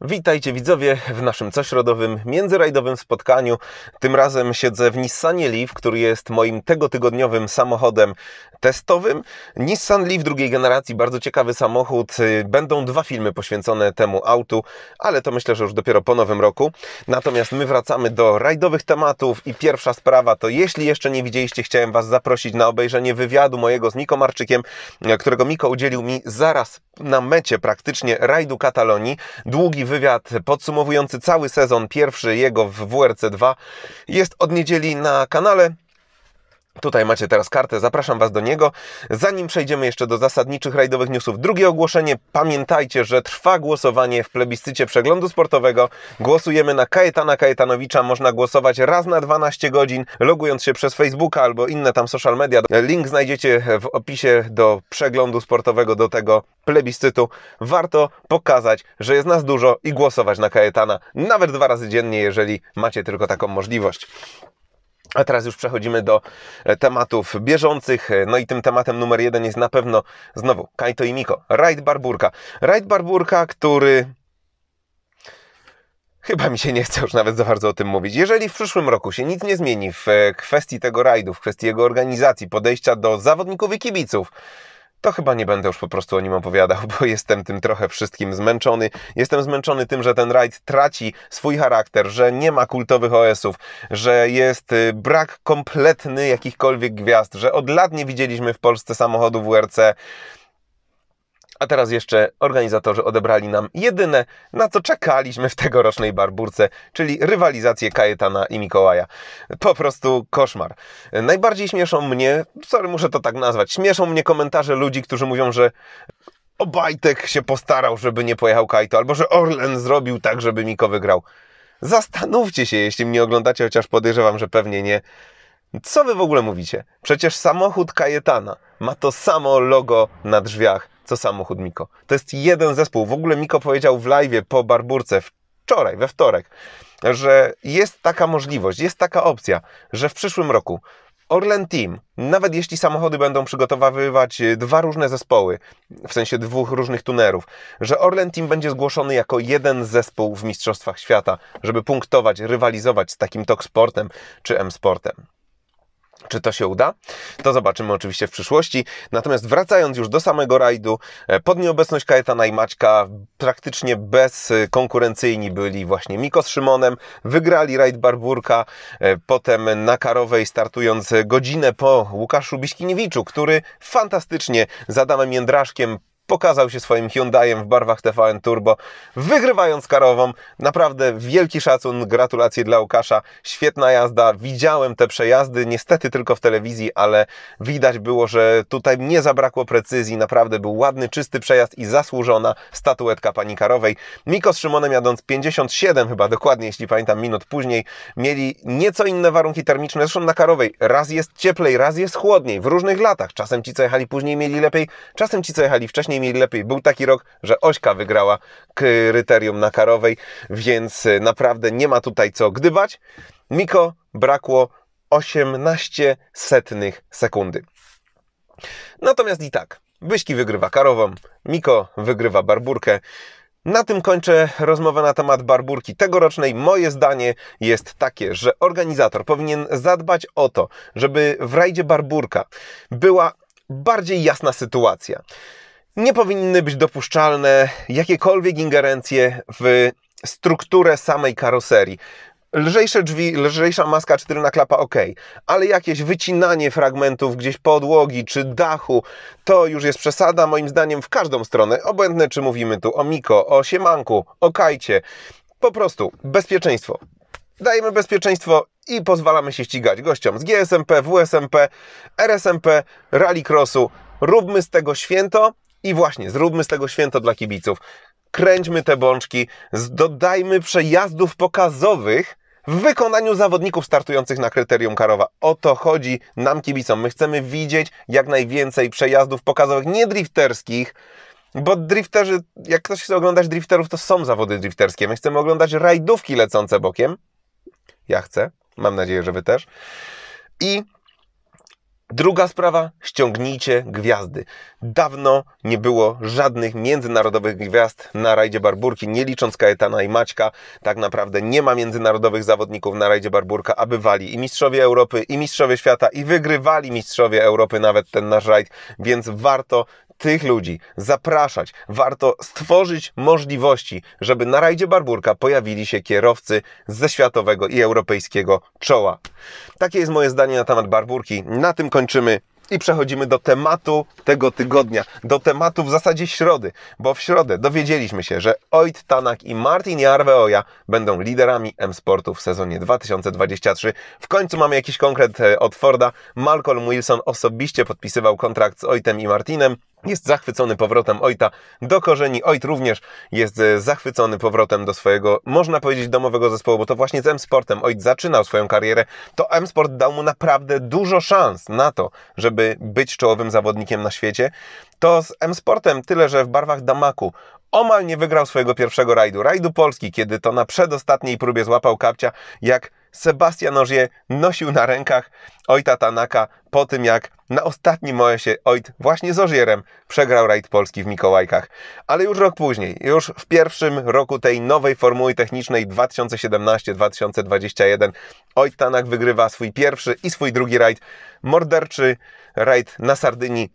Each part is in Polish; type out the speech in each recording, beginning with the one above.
Witajcie widzowie w naszym cośrodowym, międzyrajdowym spotkaniu. Tym razem siedzę w Nissanie Leaf, który jest moim tegotygodniowym samochodem testowym. Nissan Leaf drugiej generacji, bardzo ciekawy samochód. Y, będą dwa filmy poświęcone temu autu, ale to myślę, że już dopiero po nowym roku. Natomiast my wracamy do rajdowych tematów i pierwsza sprawa to jeśli jeszcze nie widzieliście, chciałem Was zaprosić na obejrzenie wywiadu mojego z Miko Marczykiem, y, którego Miko udzielił mi zaraz na mecie praktycznie rajdu Katalonii. Długi wywiad podsumowujący cały sezon pierwszy jego w WRC 2 jest od niedzieli na kanale. Tutaj macie teraz kartę, zapraszam Was do niego. Zanim przejdziemy jeszcze do zasadniczych rajdowych newsów, drugie ogłoszenie. Pamiętajcie, że trwa głosowanie w plebiscycie przeglądu sportowego. Głosujemy na Kajetana Kajetanowicza. Można głosować raz na 12 godzin, logując się przez Facebooka albo inne tam social media. Link znajdziecie w opisie do przeglądu sportowego, do tego plebiscytu. Warto pokazać, że jest nas dużo i głosować na Kajetana nawet dwa razy dziennie, jeżeli macie tylko taką możliwość. A teraz już przechodzimy do e, tematów bieżących. E, no i tym tematem numer jeden jest na pewno znowu Kaito i Miko. Rajd Barburka. Rajd Barburka, który Chyba mi się nie chce już nawet za bardzo o tym mówić. Jeżeli w przyszłym roku się nic nie zmieni w e, kwestii tego rajdu, w kwestii jego organizacji, podejścia do zawodników i kibiców, to chyba nie będę już po prostu o nim opowiadał, bo jestem tym trochę wszystkim zmęczony. Jestem zmęczony tym, że ten ride traci swój charakter, że nie ma kultowych OS-ów, że jest y, brak kompletny jakichkolwiek gwiazd, że od lat nie widzieliśmy w Polsce samochodów WRC. A teraz jeszcze organizatorzy odebrali nam jedyne, na co czekaliśmy w tegorocznej barburce, czyli rywalizację Kajetana i Mikołaja. Po prostu koszmar. Najbardziej śmieszą mnie, sorry, muszę to tak nazwać, śmieszą mnie komentarze ludzi, którzy mówią, że Obajtek się postarał, żeby nie pojechał Kajto, albo że Orlen zrobił tak, żeby Miko wygrał. Zastanówcie się, jeśli mnie oglądacie, chociaż podejrzewam, że pewnie nie. Co wy w ogóle mówicie? Przecież samochód Kajetana ma to samo logo na drzwiach co samochód Miko. To jest jeden zespół. W ogóle Miko powiedział w live po Barburce wczoraj, we wtorek, że jest taka możliwość, jest taka opcja, że w przyszłym roku Orlen Team, nawet jeśli samochody będą przygotowywać e, dwa różne zespoły, w sensie dwóch różnych tunerów, że Orlen Team będzie zgłoszony jako jeden zespół w Mistrzostwach Świata, żeby punktować, rywalizować z takim Toksportem czy M Sportem. Czy to się uda? To zobaczymy oczywiście w przyszłości. Natomiast wracając już do samego rajdu, e, pod nieobecność Kajetana i Maćka praktycznie bezkonkurencyjni byli właśnie Miko z Szymonem. Wygrali rajd Barburka, e, potem na Karowej startując godzinę po Łukaszu Biśkiniewiczu, który fantastycznie z Adamem Jędraszkiem pokazał się swoim Hyundaiem w barwach TVN Turbo, wygrywając karową. Naprawdę wielki szacun, gratulacje dla Łukasza. Świetna jazda. Widziałem te przejazdy, niestety tylko w telewizji, ale widać było, że tutaj nie zabrakło precyzji. Naprawdę był ładny, czysty przejazd i zasłużona statuetka pani karowej. Miko z Szymonem jadąc 57 chyba dokładnie, jeśli pamiętam, minut później, mieli nieco inne warunki termiczne. Zresztą na karowej raz jest cieplej, raz jest chłodniej, w różnych latach. Czasem ci, co jechali później, mieli lepiej, czasem ci, co jechali wcześniej, wcześniej mieli lepiej. Był taki rok, że Ośka wygrała kryterium na karowej, więc y, naprawdę nie ma tutaj co gdybać. Miko brakło 18 setnych sekundy. Natomiast i tak, Wyśki wygrywa karową, Miko wygrywa barburkę. Na tym kończę rozmowę na temat barburki tegorocznej. Moje zdanie jest takie, że organizator powinien zadbać o to, żeby w rajdzie barburka była bardziej jasna sytuacja nie powinny być dopuszczalne jakiekolwiek ingerencje w strukturę samej karoserii. Lżejsze drzwi, lżejsza maska, cztyrna klapa, ok, ale jakieś wycinanie fragmentów gdzieś podłogi czy dachu, to już jest przesada, moim zdaniem, w każdą stronę. Obłędne, czy mówimy tu o Miko, o Siemanku, o Kajcie. Po prostu bezpieczeństwo. Dajemy bezpieczeństwo i pozwalamy się ścigać gościom z GSMP, WSMP, RSMP, Rallycrossu. Róbmy z tego święto i właśnie, zróbmy z tego święto dla kibiców. Kręćmy te bączki, dodajmy przejazdów pokazowych, w wykonaniu zawodników startujących na kryterium Karowa. O to chodzi nam kibicom. My chcemy widzieć jak najwięcej przejazdów pokazowych, nie drifterskich, bo drifterzy, jak ktoś chce oglądać drifterów, to są zawody drifterskie. My chcemy oglądać rajdówki lecące bokiem. Ja chcę, mam nadzieję, że wy też. I Druga sprawa, ściągnijcie gwiazdy. Dawno nie było żadnych międzynarodowych gwiazd na rajdzie Barburki, nie licząc Kajetana i Maćka. Tak naprawdę nie ma międzynarodowych zawodników na rajdzie Barburka, aby wali i mistrzowie Europy, i mistrzowie świata, i wygrywali mistrzowie Europy nawet ten nasz rajd, więc warto tych ludzi zapraszać. Warto stworzyć możliwości, żeby na rajdzie Barburka pojawili się kierowcy ze światowego i europejskiego czoła. Takie jest moje zdanie na temat Barburki. Na tym kończymy. I przechodzimy do tematu tego tygodnia, do tematu w zasadzie środy, bo w środę dowiedzieliśmy się, że Ojt Tanak i Martin Jarweoja będą liderami M-Sportu w sezonie 2023. W końcu mamy jakiś konkret e, od Forda. Malcolm Wilson osobiście podpisywał kontrakt z Ojtem i Martinem jest zachwycony powrotem Ojta do korzeni. Ojt również jest e, zachwycony powrotem do swojego, można powiedzieć, domowego zespołu, bo to właśnie z M-Sportem Ojt zaczynał swoją karierę. To M-Sport dał mu naprawdę dużo szans na to, żeby być czołowym zawodnikiem na świecie. To z M-Sportem tyle, że w barwach Damaku omal nie wygrał swojego pierwszego rajdu, rajdu Polski, kiedy to na przedostatniej próbie złapał kapcia, jak Sebastian Orzie nosił na rękach Ojta Tanaka po tym, jak na ostatnim Moesie Ojt właśnie z Orzierem przegrał rajd Polski w Mikołajkach. Ale już rok później, już w pierwszym roku tej nowej formuły technicznej 2017-2021 Ojt Tanak wygrywa swój pierwszy i swój drugi rajd, morderczy rajd na Sardynii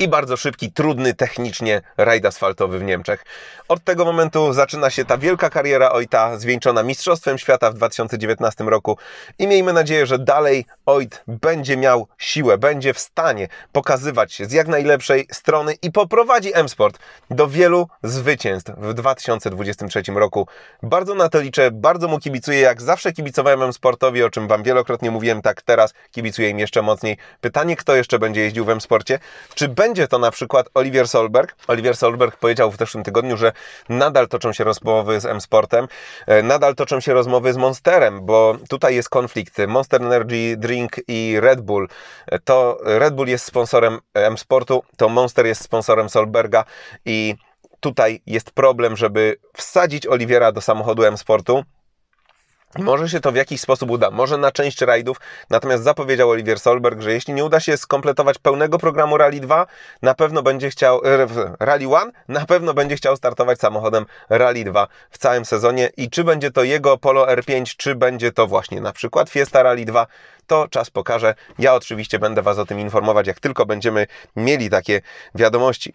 i bardzo szybki, trudny technicznie rajd asfaltowy w Niemczech. Od tego momentu zaczyna się ta wielka kariera Ojta, zwieńczona Mistrzostwem Świata w 2019 roku i miejmy nadzieję, że dalej Ojt będzie miał siłę, będzie w stanie pokazywać się z jak najlepszej strony i poprowadzi M-Sport do wielu zwycięstw w 2023 roku. Bardzo na to liczę, bardzo mu kibicuję, jak zawsze kibicowałem M-Sportowi, o czym Wam wielokrotnie mówiłem, tak teraz kibicuję im jeszcze mocniej. Pytanie, kto jeszcze będzie jeździł w M-Sporcie? Czy będzie będzie to na przykład Oliver Solberg. Oliver Solberg powiedział w zeszłym tygodniu, że nadal toczą się rozmowy z M-Sportem, e, nadal toczą się rozmowy z Monsterem, bo tutaj jest konflikt. Monster Energy Drink i Red Bull. E, to Red Bull jest sponsorem e, M-Sportu, to Monster jest sponsorem Solberga i tutaj jest problem, żeby wsadzić Oliwiera do samochodu M-Sportu może się to w jakiś sposób uda, może na część rajdów, natomiast zapowiedział Oliver Solberg, że jeśli nie uda się skompletować pełnego programu Rally 2, na pewno będzie chciał, e, Rally 1, na pewno będzie chciał startować samochodem Rally 2 w całym sezonie i czy będzie to jego Polo R5, czy będzie to właśnie na przykład Fiesta Rally 2, to czas pokaże. Ja oczywiście będę Was o tym informować, jak tylko będziemy mieli takie wiadomości.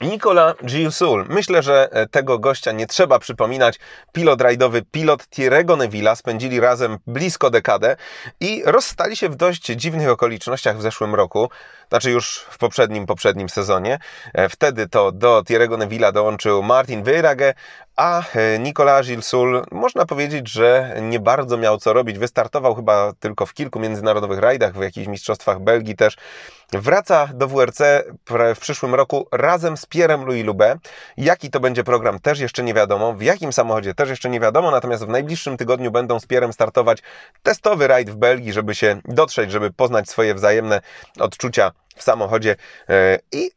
Nicola Giusul. Myślę, że e, tego gościa nie trzeba przypominać. Pilot rajdowy, pilot Thierry'ego Neville'a spędzili razem blisko dekadę i rozstali się w dość dziwnych okolicznościach w zeszłym roku, znaczy już w poprzednim, poprzednim sezonie. E, wtedy to do Thierry'ego Neville'a dołączył Martin Wyrage, a e, Nicolas Gilsul, można powiedzieć, że nie bardzo miał co robić. Wystartował chyba tylko w kilku międzynarodowych rajdach, w jakichś mistrzostwach Belgii też. Wraca do WRC w przyszłym roku razem z Pierrem Louis Lubé. Jaki to będzie program, też jeszcze nie wiadomo. W jakim samochodzie, też jeszcze nie wiadomo. Natomiast w najbliższym tygodniu będą z Pierrem startować testowy rajd w Belgii, żeby się dotrzeć, żeby poznać swoje wzajemne odczucia w samochodzie. E, I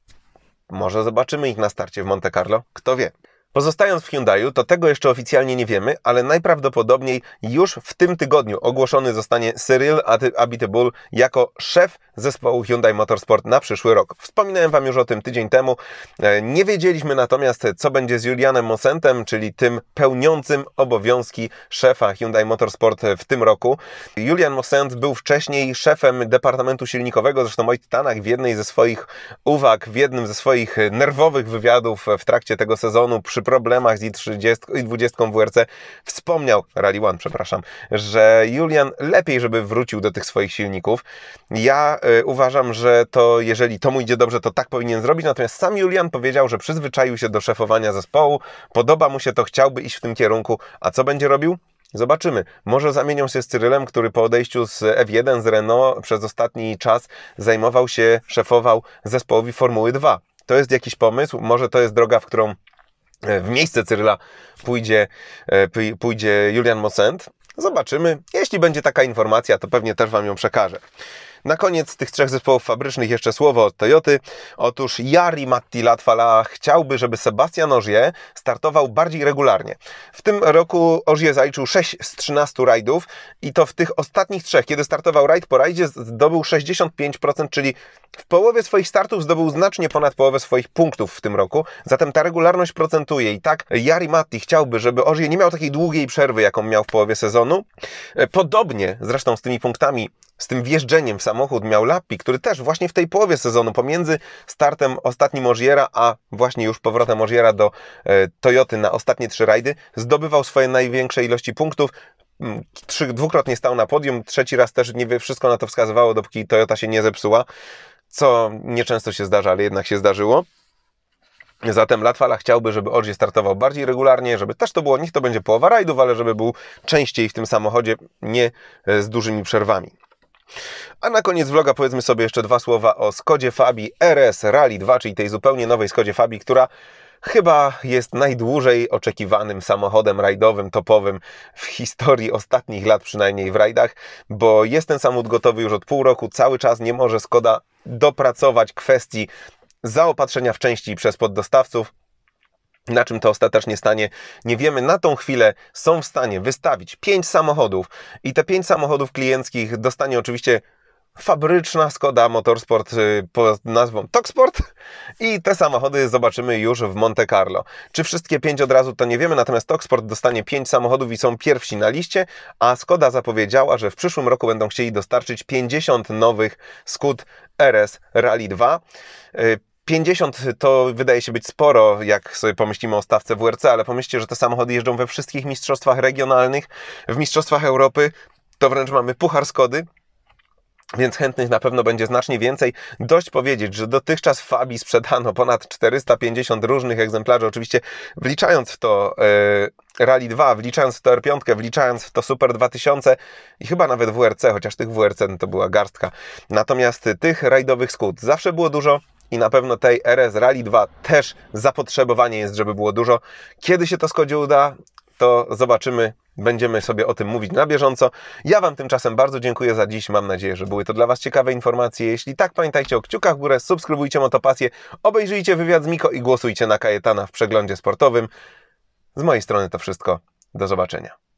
może zobaczymy ich na starcie w Monte Carlo. Kto wie. Pozostając w Hyundai'u, to tego jeszcze oficjalnie nie wiemy, ale najprawdopodobniej już w tym tygodniu ogłoszony zostanie Cyril Abiteboul jako szef zespołu Hyundai Motorsport na przyszły rok. Wspominałem Wam już o tym tydzień temu. E, nie wiedzieliśmy natomiast, co będzie z Julianem Mosentem, czyli tym pełniącym obowiązki szefa Hyundai Motorsport w tym roku. Julian Mosent był wcześniej szefem Departamentu Silnikowego, zresztą Mojt Tanak w jednej ze swoich uwag, w jednym ze swoich nerwowych wywiadów w trakcie tego sezonu przy przy problemach z i30 i 20 WRC wspomniał, Rally One, przepraszam, że Julian lepiej, żeby wrócił do tych swoich silników. Ja y, uważam, że to jeżeli to mu idzie dobrze, to tak powinien zrobić, natomiast sam Julian powiedział, że przyzwyczaił się do szefowania zespołu, podoba mu się to, chciałby iść w tym kierunku, a co będzie robił? Zobaczymy. Może zamienią się z Cyrylem, który po odejściu z F1 z Renault przez ostatni czas zajmował się, szefował zespołowi Formuły 2. To jest jakiś pomysł, może to jest droga, w którą E, w miejsce Cyryla pójdzie, e, pójdzie Julian Mossend. Zobaczymy. Jeśli będzie taka informacja, to pewnie też Wam ją przekażę. Na koniec tych trzech zespołów fabrycznych jeszcze słowo od Toyoty. Otóż Jari Matti Latvala chciałby, żeby Sebastian Ożie startował bardziej regularnie. W tym roku Ożie zaliczył 6 z 13 rajdów i to w tych ostatnich trzech, kiedy startował rajd po rajdzie, zdobył 65%, czyli w połowie swoich startów zdobył znacznie ponad połowę swoich punktów w tym roku. Zatem ta regularność procentuje i tak Jari Matti chciałby, żeby Ożie nie miał takiej długiej przerwy, jaką miał w połowie sezonu. E, podobnie zresztą z tymi punktami z tym wjeżdżeniem w samochód miał Lappi, który też właśnie w tej połowie sezonu, pomiędzy startem ostatnim Ogiera, a właśnie już powrotem Ogiera do e, Toyoty na ostatnie trzy rajdy, zdobywał swoje największe ilości punktów, mm, trzy, dwukrotnie stał na podium, trzeci raz też nie wszystko na to wskazywało, dopóki Toyota się nie zepsuła, co nieczęsto się zdarza, ale jednak się zdarzyło. Zatem Latwala chciałby, żeby Orzie startował bardziej regularnie, żeby też to było, niech to będzie połowa rajdów, ale żeby był częściej w tym samochodzie, nie e, z dużymi przerwami. A na koniec vloga powiedzmy sobie jeszcze dwa słowa o Skodzie Fabi RS Rally 2, czyli tej zupełnie nowej Skodzie Fabi, która chyba jest najdłużej oczekiwanym samochodem rajdowym, topowym w historii ostatnich lat, przynajmniej w rajdach, bo jest ten samochód gotowy już od pół roku, cały czas nie może Skoda dopracować kwestii zaopatrzenia w części przez poddostawców. Na czym to ostatecznie stanie, nie wiemy. Na tą chwilę są w stanie wystawić pięć samochodów i te pięć samochodów klienckich dostanie oczywiście fabryczna Skoda Motorsport y, pod nazwą Toksport i te samochody zobaczymy już w Monte Carlo. Czy wszystkie pięć od razu to nie wiemy, natomiast Toksport dostanie pięć samochodów i są pierwsi na liście, a Skoda zapowiedziała, że w przyszłym roku będą chcieli dostarczyć 50 nowych Skód RS Rally 2. 50 to wydaje się być sporo, jak sobie pomyślimy o stawce WRC, ale pomyślcie, że te samochody jeżdżą we wszystkich mistrzostwach regionalnych, w mistrzostwach Europy, to wręcz mamy puchar Skody, więc chętnych na pewno będzie znacznie więcej. Dość powiedzieć, że dotychczas Fabi sprzedano ponad 450 różnych egzemplarzy, oczywiście wliczając w to e, Rally 2, wliczając w to R5, wliczając w to Super 2000 i chyba nawet WRC, chociaż tych WRC no to była garstka. Natomiast tych rajdowych skut zawsze było dużo i na pewno tej RS Rally 2 też zapotrzebowanie jest, żeby było dużo. Kiedy się to skodzie uda, to zobaczymy. Będziemy sobie o tym mówić na bieżąco. Ja Wam tymczasem bardzo dziękuję za dziś. Mam nadzieję, że były to dla Was ciekawe informacje. Jeśli tak, pamiętajcie o kciukach w górę, subskrybujcie Motopasję, obejrzyjcie wywiad z Miko i głosujcie na Kajetana w przeglądzie sportowym. Z mojej strony to wszystko. Do zobaczenia.